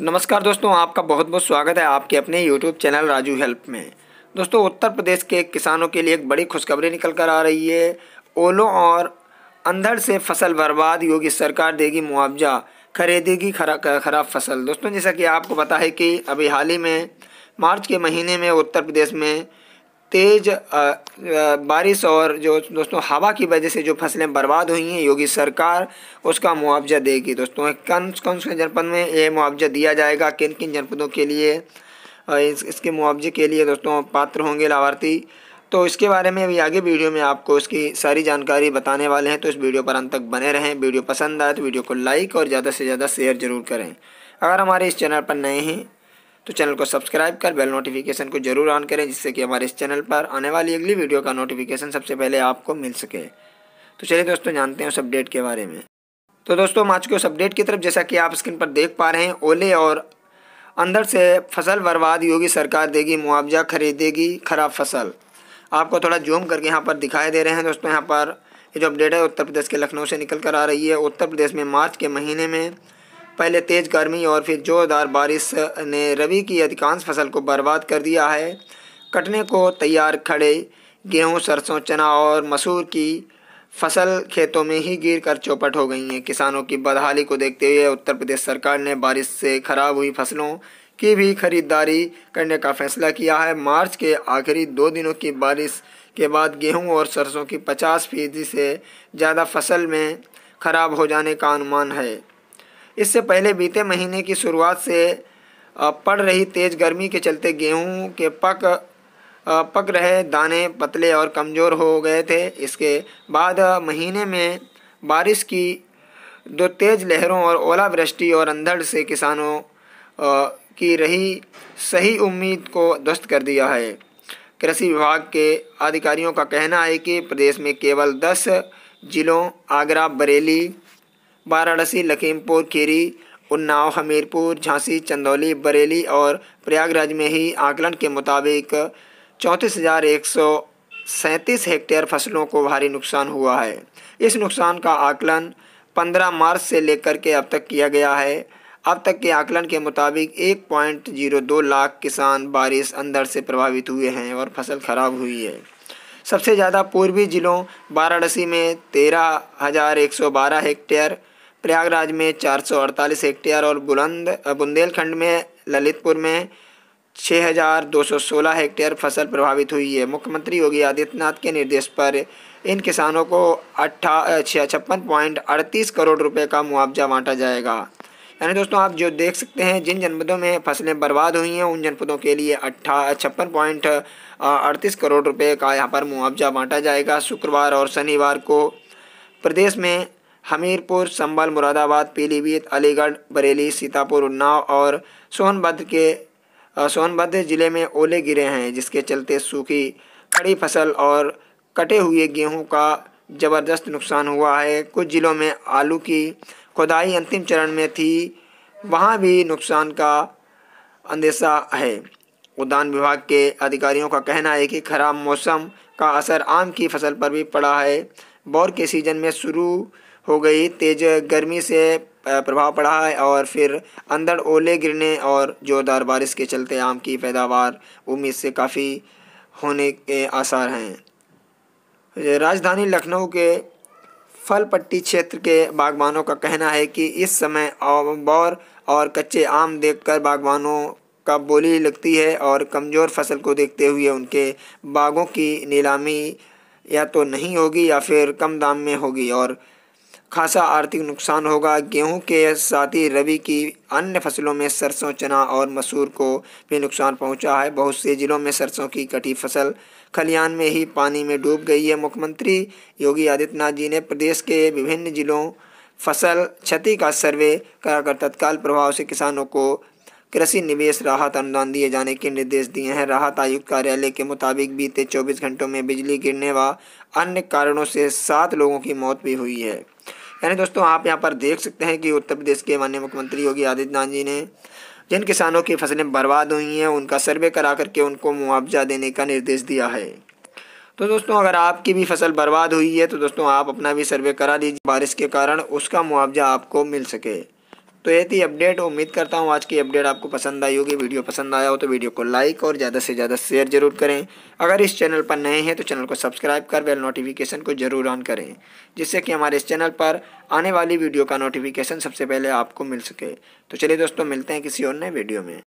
नमस्कार दोस्तों आपका बहुत बहुत स्वागत है आपके अपने YouTube चैनल राजू हेल्प में दोस्तों उत्तर प्रदेश के किसानों के लिए एक बड़ी खुशखबरी निकल कर आ रही है ओलों और अंधड़ से फसल बर्बाद योगी सरकार देगी मुआवजा खरीदेगी खरा खराब फसल दोस्तों जैसा कि आपको पता है कि अभी हाल ही में मार्च के महीने में उत्तर प्रदेश में तेज बारिश और जो दोस्तों हवा की वजह से जो फसलें बर्बाद हुई हैं योगी सरकार उसका मुआवजा देगी दोस्तों कौन कौन से जनपद में ये मुआवजा दिया जाएगा किन किन जनपदों के लिए इस, इसके मुआवजे के लिए दोस्तों पात्र होंगे लाभार्थी तो इसके बारे में अभी आगे वीडियो में आपको इसकी सारी जानकारी बताने वाले हैं तो इस वीडियो पर अंत तक बने रहें वीडियो पसंद आए तो वीडियो को लाइक और ज़्यादा से ज़्यादा शेयर ज़रूर करें अगर हमारे इस चैनल पर नए हैं तो चैनल को सब्सक्राइब कर बेल नोटिफिकेशन को जरूर ऑन करें जिससे कि हमारे इस चैनल पर आने वाली अगली वीडियो का नोटिफिकेशन सबसे पहले आपको मिल सके तो चलिए दोस्तों जानते हैं उस अपडेट के बारे में तो दोस्तों हम आज के उस अपडेट की तरफ जैसा कि आप स्क्रीन पर देख पा रहे हैं ओले और अंदर से फसल बर्बाद योगी सरकार देगी मुआवजा खरीदेगी खराब फसल आपको थोड़ा जूम करके यहाँ पर दिखाई दे रहे हैं दोस्तों यहाँ पर ये जो अपडेट है उत्तर प्रदेश के लखनऊ से निकल कर आ रही है उत्तर प्रदेश में मार्च के महीने में पहले तेज़ गर्मी और फिर ज़ोरदार बारिश ने रबी की अधिकांश फसल को बर्बाद कर दिया है कटने को तैयार खड़े गेहूं, सरसों चना और मसूर की फसल खेतों में ही गिर कर चौपट हो गई हैं किसानों की बदहाली को देखते हुए उत्तर प्रदेश सरकार ने बारिश से खराब हुई फसलों की भी खरीदारी करने का फैसला किया है मार्च के आखिरी दो दिनों की बारिश के बाद गेहूं और सरसों की 50 फीसदी से ज़्यादा फसल में खराब हो जाने का अनुमान है इससे पहले बीते महीने की शुरुआत से पड़ रही तेज़ गर्मी के चलते गेहूं के पक पक रहे दाने पतले और कमज़ोर हो गए थे इसके बाद महीने में बारिश की दो तेज़ लहरों और ओलावृष्टि और अंधड़ से किसानों की रही सही उम्मीद को ध्वस्त कर दिया है कृषि विभाग के अधिकारियों का कहना है कि प्रदेश में केवल दस ज़िलों आगरा बरेली वाराणसी लखीमपुर खीरी उन्नाव हमीरपुर झांसी चंदौली बरेली और प्रयागराज में ही आकलन के मुताबिक चौंतीस हज़ार एक सौ सैंतीस हेक्टेयर फसलों को भारी नुकसान हुआ है इस नुकसान का आकलन 15 मार्च से लेकर के अब तक किया गया है अब तक के आकलन के मुताबिक 1.02 लाख किसान बारिश अंदर से प्रभावित हुए हैं और फसल खराब हुई है सबसे ज़्यादा पूर्वी ज़िलों वाराणसी में तेरह हज़ार एक सौ बारह हेक्टेयर प्रयागराज में चार सौ अड़तालीस हेक्टेयर और बुलंद बुंदेलखंड में ललितपुर में छः हज़ार दो सौ सोलह हेक्टेयर फसल प्रभावित हुई है मुख्यमंत्री योगी आदित्यनाथ के निर्देश पर इन किसानों को अट्ठा छप्पन पॉइंट अड़तीस करोड़ रुपए का मुआवजा बांटा जाएगा यानी दोस्तों आप जो देख सकते हैं जिन जनपदों में फसलें बर्बाद हुई हैं उन जनपदों के लिए अट्ठा छप्पन पॉइंट अड़तीस करोड़ रुपए का यहाँ पर मुआवजा बांटा जाएगा शुक्रवार और शनिवार को प्रदेश में हमीरपुर संभल मुरादाबाद पीलीभीत अलीगढ़ बरेली सीतापुर उन्नाव और सोनभद्र के सोनभद्र ज़िले में ओले गिरे हैं जिसके चलते सूखी खड़ी फसल और कटे हुए गेहूं का ज़बरदस्त नुकसान हुआ है कुछ ज़िलों में आलू की खुदाई अंतिम चरण में थी वहाँ भी नुकसान का अंदेशा है उद्यान विभाग के अधिकारियों का कहना है कि खराब मौसम का असर आम की फसल पर भी पड़ा है बौर के सीज़न में शुरू हो गई तेज गर्मी से प्रभाव पड़ा है और फिर अंदर ओले गिरने और ज़ोरदार बारिश के चलते आम की पैदावार उम्मीद से काफ़ी होने के आसार हैं राजधानी लखनऊ के फल पट्टी क्षेत्र के बागवानों का कहना है कि इस समय बौर और कच्चे आम देखकर बागवानों का बोली लगती है और कमज़ोर फसल को देखते हुए उनके बागों की नीलामी या तो नहीं होगी या फिर कम दाम में होगी और खासा आर्थिक नुकसान होगा गेहूं के साथ ही रबी की अन्य फसलों में सरसों चना और मसूर को भी नुकसान पहुंचा है बहुत से ज़िलों में सरसों की कटी फसल खलियान में ही पानी में डूब गई है मुख्यमंत्री योगी आदित्यनाथ जी ने प्रदेश के विभिन्न जिलों फसल क्षति का सर्वे कराकर तत्काल प्रभाव से किसानों को कृषि निवेश राहत अनुदान दिए जाने के निर्देश दिए हैं राहत आयुक्त कार्यालय के मुताबिक बीते 24 घंटों में बिजली गिरने व अन्य कारणों से सात लोगों की मौत भी हुई है यानी दोस्तों आप यहाँ पर देख सकते हैं कि उत्तर प्रदेश के माननीय मुख्यमंत्री योगी आदित्यनाथ जी ने जिन किसानों की फसलें बर्बाद हुई हैं उनका सर्वे करा करके उनको मुआवजा देने का निर्देश दिया है तो दोस्तों अगर आपकी भी फसल बर्बाद हुई है तो दोस्तों आप अपना भी सर्वे करा लीजिए बारिश के कारण उसका मुआवजा आपको मिल सके तो ये थी अपडेट उम्मीद करता हूँ आज की अपडेट आपको पसंद आई होगी वीडियो पसंद आया हो तो वीडियो को लाइक और ज़्यादा से ज़्यादा शेयर जरूर करें अगर इस चैनल पर नए हैं तो चैनल को सब्सक्राइब कर बेल नोटिफिकेशन को जरूर ऑन करें जिससे कि हमारे इस चैनल पर आने वाली वीडियो का नोटिफिकेशन सबसे पहले आपको मिल सके तो चलिए दोस्तों मिलते हैं किसी और नए वीडियो में